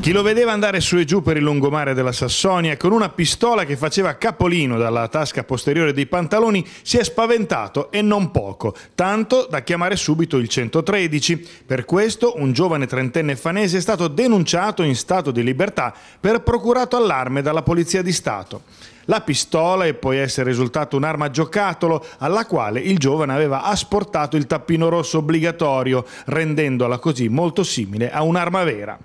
Chi lo vedeva andare su e giù per il lungomare della Sassonia con una pistola che faceva capolino dalla tasca posteriore dei pantaloni si è spaventato e non poco, tanto da chiamare subito il 113. Per questo un giovane trentenne fanese è stato denunciato in stato di libertà per procurato allarme dalla Polizia di Stato. La pistola è poi essere risultata un'arma giocattolo alla quale il giovane aveva asportato il tappino rosso obbligatorio, rendendola così molto simile a un'arma vera.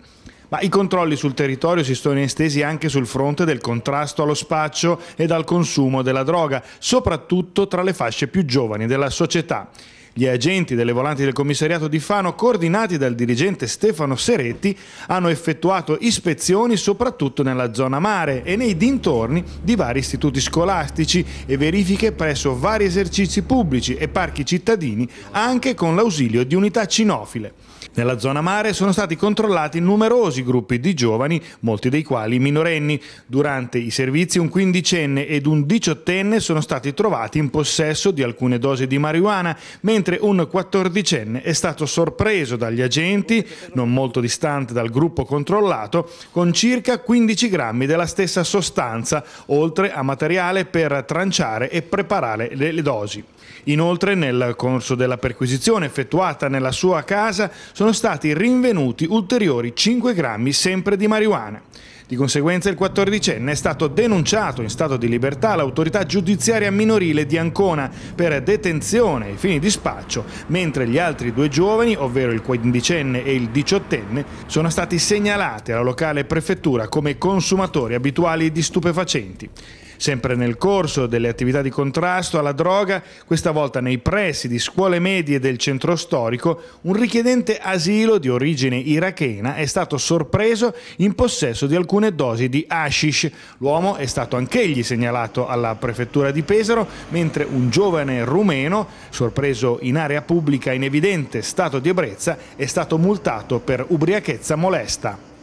Ma i controlli sul territorio si sono estesi anche sul fronte del contrasto allo spaccio e al consumo della droga, soprattutto tra le fasce più giovani della società. Gli agenti delle volanti del commissariato di Fano, coordinati dal dirigente Stefano Seretti, hanno effettuato ispezioni soprattutto nella zona mare e nei dintorni di vari istituti scolastici e verifiche presso vari esercizi pubblici e parchi cittadini, anche con l'ausilio di unità cinofile. Nella zona mare sono stati controllati numerosi gruppi di giovani, molti dei quali minorenni. Durante i servizi un quindicenne ed un diciottenne sono stati trovati in possesso di alcune dosi di marijuana, mentre un quattordicenne è stato sorpreso dagli agenti, non molto distante dal gruppo controllato, con circa 15 grammi della stessa sostanza, oltre a materiale per tranciare e preparare le dosi. Inoltre, nel corso della perquisizione effettuata nella sua casa, sono sono stati rinvenuti ulteriori 5 grammi sempre di marijuana. Di conseguenza il quattordicenne è stato denunciato in stato di libertà all'autorità giudiziaria minorile di Ancona per detenzione ai fini di spaccio, mentre gli altri due giovani, ovvero il quindicenne e il diciottenne, sono stati segnalati alla locale prefettura come consumatori abituali di stupefacenti. Sempre nel corso delle attività di contrasto alla droga, questa volta nei pressi di scuole medie del centro storico, un richiedente asilo di origine irachena è stato sorpreso in possesso di alcuni alcune dosi di hashish. L'uomo è stato anch'egli segnalato alla prefettura di Pesaro, mentre un giovane rumeno, sorpreso in area pubblica in evidente stato di ebrezza, è stato multato per ubriachezza molesta.